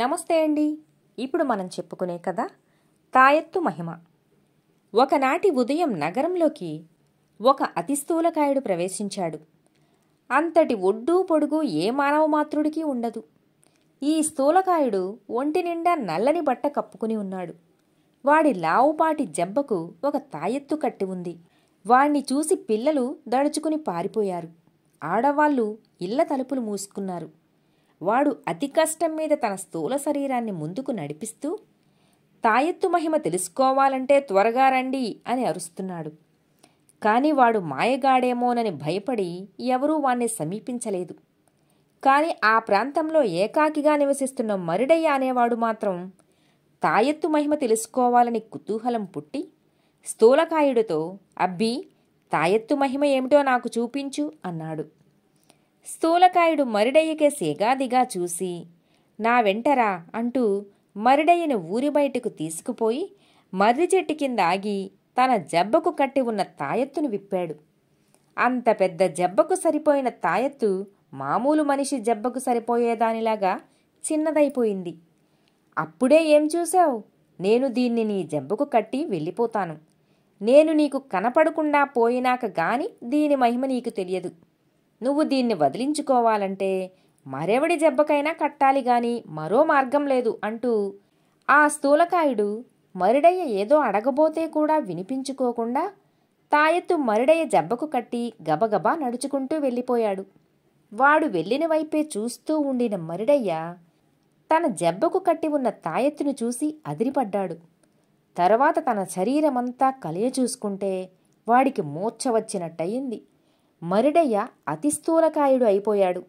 నమస్తే అండి ఇప్పుడు మనం చెప్పుకునే కథ తాయెత్తు మహిమ ఒకనాటి ఉదయం నగరంలోకి ఒక అతి స్థూలకాయుడు ప్రవేశించాడు అంతటి ఒడ్డు పొడుగు ఏ మానవ మాతృడికి ఉండదు ఈ స్థూలకాయుడు ఒంటి నిండా నల్లని బట్ట కప్పుకుని ఉన్నాడు వాడి లావుపాటి జబ్బకు ఒక తాయెత్తు కట్టి ఉంది వాణ్ణి చూసి పిల్లలు దడుచుకుని పారిపోయారు ఆడవాళ్ళు ఇళ్ల తలుపులు మూసుకున్నారు వాడు అతి కష్టం మీద తన స్థూల శరీరాన్ని ముందుకు నడిపిస్తూ తాయెత్తు మహిమ తెలుసుకోవాలంటే త్వరగా రండి అని అరుస్తున్నాడు కాని వాడు మాయగాడేమోనని భయపడి ఎవరూ వాణ్ణి సమీపించలేదు కాని ఆ ప్రాంతంలో ఏకాకిగా నివసిస్తున్న మరుడయ్య అనేవాడు మాత్రం తాయెత్తు మహిమ తెలుసుకోవాలని కుతూహలం పుట్టి స్థూలకాయుడితో అబ్బీ తాయెత్తు మహిమ ఏమిటో నాకు చూపించు అన్నాడు స్థూలకాయుడు మరుడయ్యకే సేగాదిగా చూసి నా వెంటరా అంటూ మరిడయ్యను ఊరి బయటకు తీసుకుపోయి మర్రి చెట్టు కింద ఆగి తన జబ్బకు కట్టి ఉన్న తాయెత్తును విప్పాడు అంత పెద్ద జబ్బకు సరిపోయిన తాయెత్తు మామూలు మనిషి జబ్బకు సరిపోయేదానిలాగా చిన్నదైపోయింది అప్పుడే ఏం చూశావు నేను దీన్ని నీ జబ్బకు కట్టి వెళ్ళిపోతాను నేను నీకు కనపడకుండా పోయినాక గాని దీని మహిమ నీకు తెలియదు నువ్వు దీన్ని వదిలించుకోవాలంటే మరెవడి జబ్బకైనా కట్టాలి గాని మరో మార్గం లేదు అంటూ ఆ స్థూలకాయుడు మరిడయ్య ఏదో అడగబోతే కూడా వినిపించుకోకుండా తాయెత్తు మరిడయ్య జబ్బకు కట్టి గబగబా నడుచుకుంటూ వెళ్ళిపోయాడు వాడు వెళ్ళిన వైపే చూస్తూ ఉండిన మరిడయ్య తన జబ్బకు కట్టి ఉన్న తాయెత్తును చూసి అదిరిపడ్డాడు తర్వాత తన శరీరమంతా కలియచూసుకుంటే చూసుకుంటే వాడికి మూర్ఛ వచ్చినట్టయింది మరిడయ్య అతి స్థూలకాయుడు అయిపోయాడు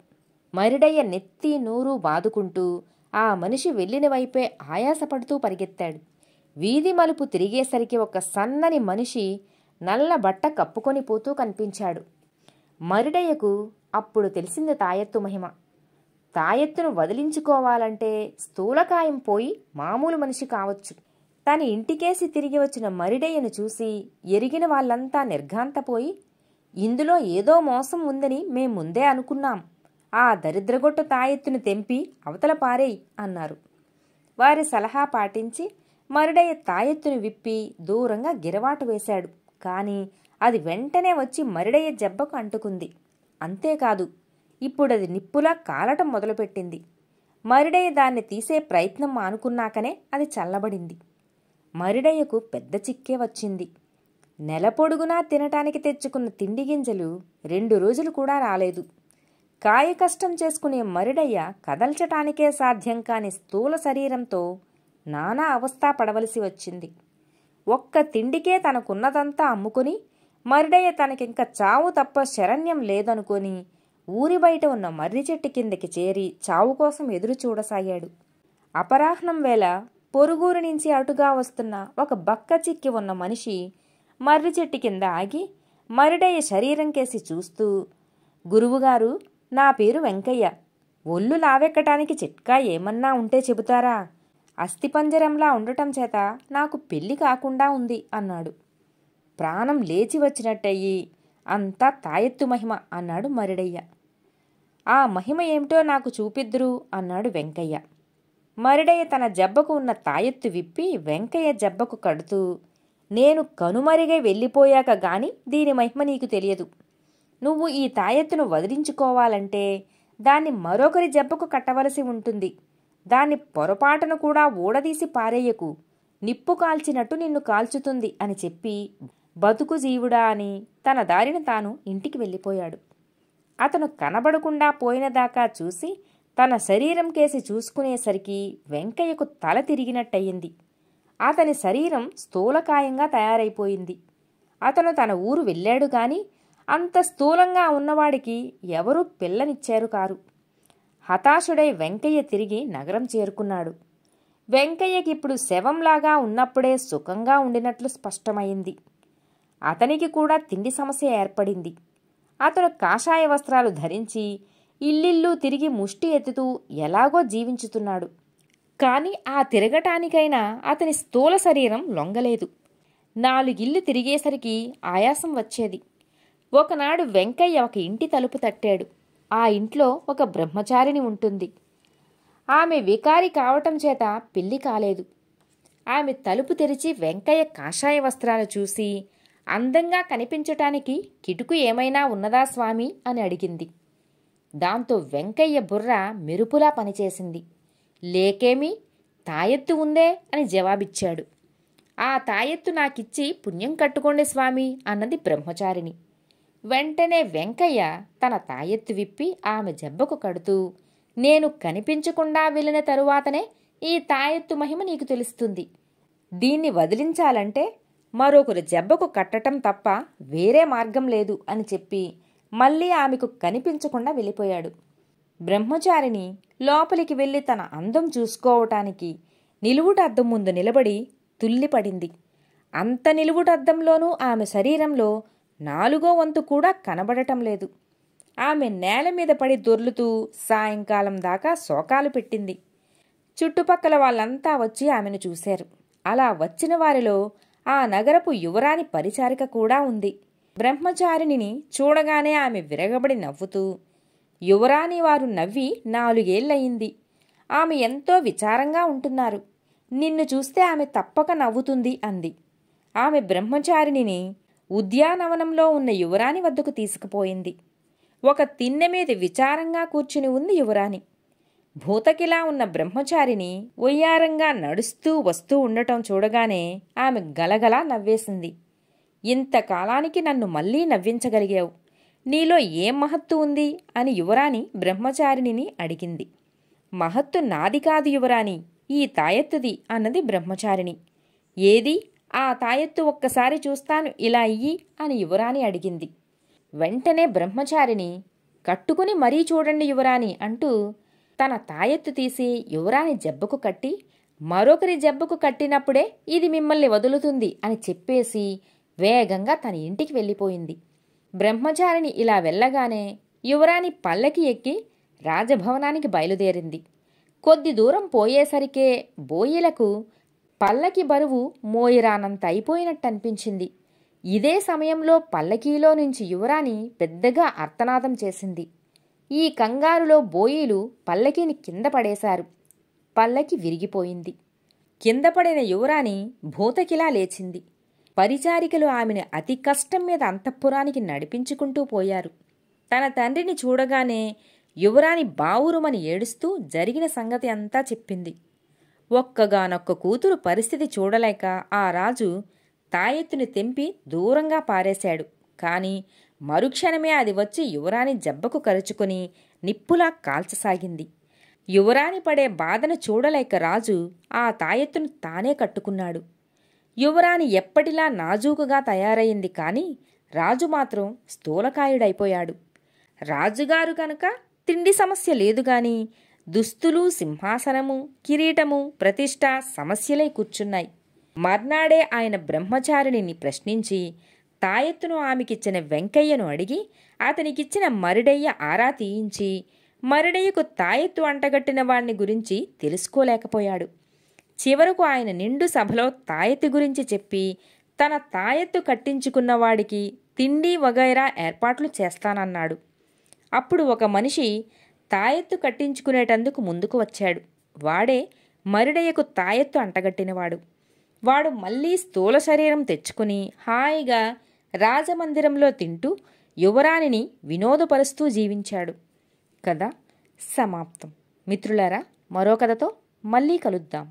మరిడయ్య నెత్తి నూరు బాదుకుంటూ ఆ మనిషి వెళ్ళిన వైపే ఆయాసపడుతూ పరిగెత్తాడు వీధి మలుపు తిరిగేసరికి ఒక సన్నని మనిషి నల్ల బట్ట కప్పుకొని పోతూ కనిపించాడు మరిడయ్యకు అప్పుడు తెలిసింది తాయెత్తు మహిమ తాయెత్తును వదిలించుకోవాలంటే స్థూలకాయం పోయి మామూలు మనిషి కావచ్చు తన ఇంటికేసి తిరిగి వచ్చిన మరిడయ్యను చూసి ఎరిగిన వాళ్ళంతా నిర్ఘాంతపోయి ఇందులో ఏదో మోసం ఉందని మేం ముందే అనుకున్నాం ఆ దరిద్రగొట్టు తాయెత్తును తెంపి అవతల పారేయ్ అన్నారు వారి సలహా పాటించి మరుడయ్య తాయెత్తును విప్పి దూరంగా గిరవాటు వేశాడు కానీ అది వెంటనే వచ్చి మరుడయ్య జబ్బకు అంటుకుంది అంతేకాదు ఇప్పుడది నిప్పులా కాలటం మొదలుపెట్టింది మరుడయ్య దాన్ని తీసే ప్రయత్నం మానుకున్నాకనే అది చల్లబడింది మరుడయ్యకు పెద్ద చిక్కే వచ్చింది నెల పొడుగునా తినటానికి తెచ్చుకున్న తిండి గింజలు రెండు రోజులు కూడా రాలేదు కాయ కష్టం చేసుకునే మరిడయ్య కదల్చటానికే సాధ్యం కాని స్థూల శరీరంతో నానా అవస్థ పడవలసి వచ్చింది ఒక్క తిండికే తనకున్నదంతా అమ్ముకొని మరిడయ్య తనకింక చావు తప్ప శరణ్యం లేదనుకొని ఊరి బయట ఉన్న మర్రి చెట్టు కిందకి చేరి చావు కోసం ఎదురు చూడసాగాడు అపరాహ్నం వేళ పొరుగూరు నుంచి అటుగా వస్తున్న ఒక బక్క చిక్కి ఉన్న మనిషి మర్రి చెట్టు కింద ఆగి మరుడయ్య శరీరం కేసి చూస్తూ గురువుగారు నా పేరు వెంకయ్య ఒళ్ళు లావెక్కటానికి చిట్కా ఏమన్నా ఉంటే చెబుతారా అస్థిపంజరంలా ఉండటం చేత నాకు పెళ్లి కాకుండా ఉంది అన్నాడు ప్రాణం లేచి వచ్చినట్టయి అంతా తాయెత్తు మహిమ అన్నాడు మరుడయ్య ఆ మహిమ ఏమిటో నాకు చూపిద్దురు అన్నాడు వెంకయ్య మరుడయ్య తన జబ్బకు ఉన్న తాయెత్తు విప్పి వెంకయ్య జబ్బకు కడుతూ నేను కనుమరిగే వెళ్ళిపోయాక గాని దీని మహిమ నీకు తెలియదు నువ్వు ఈ తాయెత్తును వదిలించుకోవాలంటే దాన్ని మరొకరి జబ్బకు కట్టవలసి ఉంటుంది దాన్ని పొరపాటును కూడా ఊడదీసి పారేయకు నిప్పు కాల్చినట్టు నిన్ను కాల్చుతుంది అని చెప్పి బతుకు జీవుడా అని తన దారిన తాను ఇంటికి వెళ్ళిపోయాడు అతను కనబడకుండా పోయినదాకా చూసి తన శరీరం కేసి చూసుకునేసరికి వెంకయ్యకు తల తిరిగినట్టయింది అతని శరీరం స్థూలకాయంగా తయారైపోయింది అతను తన ఊరు వెళ్ళాడు కానీ అంత స్థూలంగా ఉన్నవాడికి ఎవరూ పిల్లనిచ్చారు కారు హతాశుడై వెంకయ్య తిరిగి నగరం చేరుకున్నాడు వెంకయ్యకి ఇప్పుడు శవంలాగా ఉన్నప్పుడే సుఖంగా ఉండినట్లు స్పష్టమైంది అతనికి కూడా తిండి సమస్య ఏర్పడింది అతను కాషాయ వస్త్రాలు ధరించి ఇల్లిల్లు తిరిగి ముష్టి ఎత్తుతూ ఎలాగో జీవించుతున్నాడు కానీ ఆ తిరగటానికైనా అతని స్థూల శరీరం లొంగలేదు నాలుగిల్లు తిరిగేసరికి ఆయాసం వచ్చేది ఒకనాడు వెంకయ్య ఒక ఇంటి తలుపు తట్టాడు ఆ ఇంట్లో ఒక బ్రహ్మచారిని ఉంటుంది ఆమె వికారి కావటం చేత పిల్లి కాలేదు ఆమె తలుపు తెరిచి వెంకయ్య కాషాయ వస్త్రాలు చూసి అందంగా కనిపించటానికి కిటుకు ఏమైనా ఉన్నదా స్వామి అని అడిగింది దాంతో వెంకయ్య బుర్ర మెరుపులా పనిచేసింది లేకేమి తాయెత్తు ఉందే అని జవాబిచ్చాడు ఆ తాయెత్తు నాకిచ్చి పుణ్యం కట్టుకోండి స్వామి అన్నది బ్రహ్మచారిణి వెంటనే వెంకయ్య తన తాయెత్తు విప్పి ఆమె జబ్బకు కడుతూ నేను కనిపించకుండా వెళ్ళిన తరువాతనే ఈ తాయెత్తు మహిమ నీకు తెలుస్తుంది దీన్ని వదిలించాలంటే మరొకరు జబ్బకు కట్టటం తప్ప వేరే మార్గం లేదు అని చెప్పి మళ్ళీ ఆమెకు కనిపించకుండా వెళ్ళిపోయాడు బ్రహ్మచారిని లోపలికి వెళ్ళి తన అందం చూసుకోవటానికి అద్దం ముందు నిలబడి తుల్లిపడింది అంత అద్దంలోనూ ఆమె శరీరంలో నాలుగో వంతు కూడా కనబడటం లేదు ఆమె నేల మీద పడి దొర్లుతూ సాయంకాలం దాకా శోకాలు పెట్టింది చుట్టుపక్కల వాళ్ళంతా వచ్చి ఆమెను చూశారు అలా వచ్చిన వారిలో ఆ నగరపు యువరాణి పరిచారిక కూడా ఉంది బ్రహ్మచారిణిని చూడగానే ఆమె విరగబడి నవ్వుతూ యువరాణి వారు నవ్వి నాలుగేళ్లయింది ఆమె ఎంతో విచారంగా ఉంటున్నారు నిన్ను చూస్తే ఆమె తప్పక నవ్వుతుంది అంది ఆమె బ్రహ్మచారిణిని ఉద్యానవనంలో ఉన్న యువరాణి వద్దకు తీసుకుపోయింది ఒక తిన్నె మీద విచారంగా కూర్చుని ఉంది యువరాణి భూతకిలా ఉన్న బ్రహ్మచారిని ఒయ్యారంగా నడుస్తూ వస్తూ ఉండటం చూడగానే ఆమె గలగలా నవ్వేసింది ఇంతకాలానికి నన్ను మళ్ళీ నవ్వించగలిగావు నీలో ఏం మహత్తు ఉంది అని యువరాణి బ్రహ్మచారిణిని అడిగింది మహత్తు నాది కాదు యువరాణి ఈ తాయెత్తుది అన్నది బ్రహ్మచారిణి ఏది ఆ తాయెత్తు ఒక్కసారి చూస్తాను ఇలా ఇయ్యి అని యువరాణి అడిగింది వెంటనే బ్రహ్మచారిణి కట్టుకుని మరీ చూడండి యువరాణి అంటూ తన తాయెత్తు తీసి యువరాణి జబ్బకు కట్టి మరొకరి జబ్బకు కట్టినప్పుడే ఇది మిమ్మల్ని వదులుతుంది అని చెప్పేసి వేగంగా తన ఇంటికి వెళ్ళిపోయింది బ్రహ్మచారిని ఇలా వెళ్ళగానే యువరాణి పల్లకి ఎక్కి రాజభవనానికి బయలుదేరింది కొద్ది దూరం పోయేసరికే బోయిలకు పల్లకి బరువు మోయిరానంత అయిపోయినట్టు అనిపించింది ఇదే సమయంలో పల్లకీలో నుంచి యువరాణి పెద్దగా అర్తనాదం చేసింది ఈ కంగారులో బోయిలు పల్లకీని కింద పడేశారు పల్లకి విరిగిపోయింది కింద పడిన యువరాణి భూతకిలా లేచింది పరిచారికలు ఆమెను అతి కష్టం మీద అంతఃపురానికి నడిపించుకుంటూ పోయారు తన తండ్రిని చూడగానే యువరాణి బావురుమని ఏడుస్తూ జరిగిన సంగతి అంతా చెప్పింది ఒక్కగానొక్క కూతురు పరిస్థితి చూడలేక ఆ రాజు తాయెత్తుని తెంపి దూరంగా పారేశాడు కానీ మరుక్షణమే అది వచ్చి యువరాణి జబ్బకు కరుచుకుని నిప్పులా కాల్చసాగింది యువరాణి పడే బాధను చూడలేక రాజు ఆ తాయెత్తును తానే కట్టుకున్నాడు యువరాణి ఎప్పటిలా నాజూకుగా తయారైంది కానీ రాజు మాత్రం స్థూలకాయుడైపోయాడు రాజుగారు కనుక తిండి సమస్య లేదు గాని దుస్తులు సింహాసనము కిరీటము ప్రతిష్ట సమస్యలై కూర్చున్నాయి మర్నాడే ఆయన బ్రహ్మచారిణిని ప్రశ్నించి తాయెత్తును ఆమెకిచ్చిన వెంకయ్యను అడిగి అతనికిచ్చిన మరుడయ్య ఆరా తీయించి మరుడయ్యకు తాయెత్తు అంటగట్టిన వాణ్ణి గురించి తెలుసుకోలేకపోయాడు చివరకు ఆయన నిండు సభలో తాయెత్తి గురించి చెప్పి తన తాయెత్తు కట్టించుకున్నవాడికి తిండి వగైరా ఏర్పాట్లు చేస్తానన్నాడు అప్పుడు ఒక మనిషి తాయెత్తు కట్టించుకునేటందుకు ముందుకు వచ్చాడు వాడే మరిడయ్యకు తాయెత్తు అంటగట్టినవాడు వాడు మళ్ళీ స్థూల శరీరం తెచ్చుకుని హాయిగా రాజమందిరంలో తింటూ యువరాణిని వినోదపరుస్తూ జీవించాడు కథ సమాప్తం మిత్రులారా మరో కథతో మళ్ళీ కలుద్దాం